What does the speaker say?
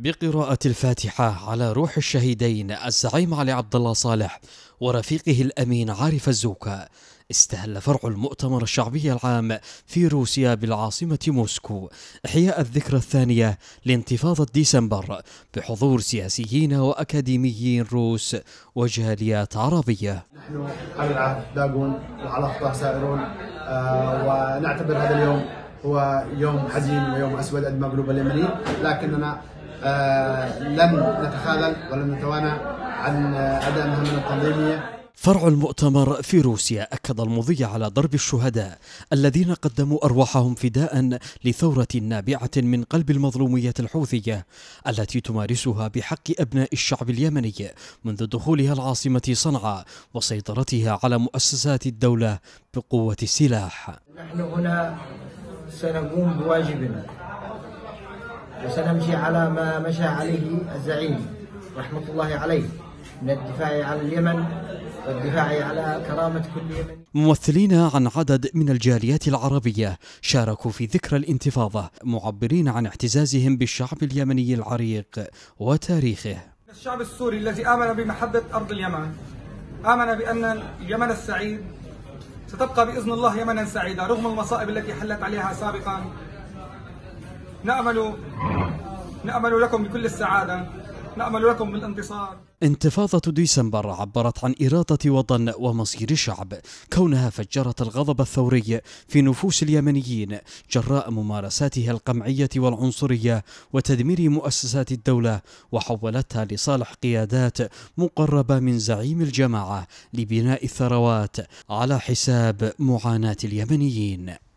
بقراءة الفاتحة على روح الشهيدين الزعيم علي عبد الله صالح ورفيقه الأمين عارف الزوكا استهل فرع المؤتمر الشعبي العام في روسيا بالعاصمة موسكو إحياء الذكرى الثانية لانتفاضة ديسمبر بحضور سياسيين وأكاديميين روس وجاليات عربية نحن قلعة داغون وعلى خطاه سائرون آه ونعتبر هذا اليوم هو يوم حزين ويوم أسود أدمى قلوب اليمنيين لكننا آه، لم نتخاذل ولم نتوانى عن آه، أداء مهمنا التنظيمية فرع المؤتمر في روسيا أكد المضي على ضرب الشهداء الذين قدموا أرواحهم فداء لثورة نابعة من قلب المظلومية الحوثية التي تمارسها بحق أبناء الشعب اليمني منذ دخولها العاصمة صنعاء وسيطرتها على مؤسسات الدولة بقوة السلاح نحن هنا سنقوم بواجبنا وسنمشي على ما مشى عليه الزعيم رحمة الله عليه من الدفاع عن اليمن والدفاع على كرامة كل يمني ممثلين عن عدد من الجاليات العربية شاركوا في ذكرى الانتفاضة معبرين عن اعتزازهم بالشعب اليمني العريق وتاريخه الشعب السوري الذي آمن بمحبة أرض اليمن آمن بأن اليمن السعيد ستبقى بإذن الله يمنا سعيدا رغم المصائب التي حلت عليها سابقا نأمل نأمل لكم بكل السعادة نأمل لكم بالانتصار انتفاضة ديسمبر عبرت عن إرادة وطن ومصير شعب كونها فجرت الغضب الثوري في نفوس اليمنيين جراء ممارساتها القمعية والعنصرية وتدمير مؤسسات الدولة وحولتها لصالح قيادات مقربة من زعيم الجماعة لبناء الثروات على حساب معاناة اليمنيين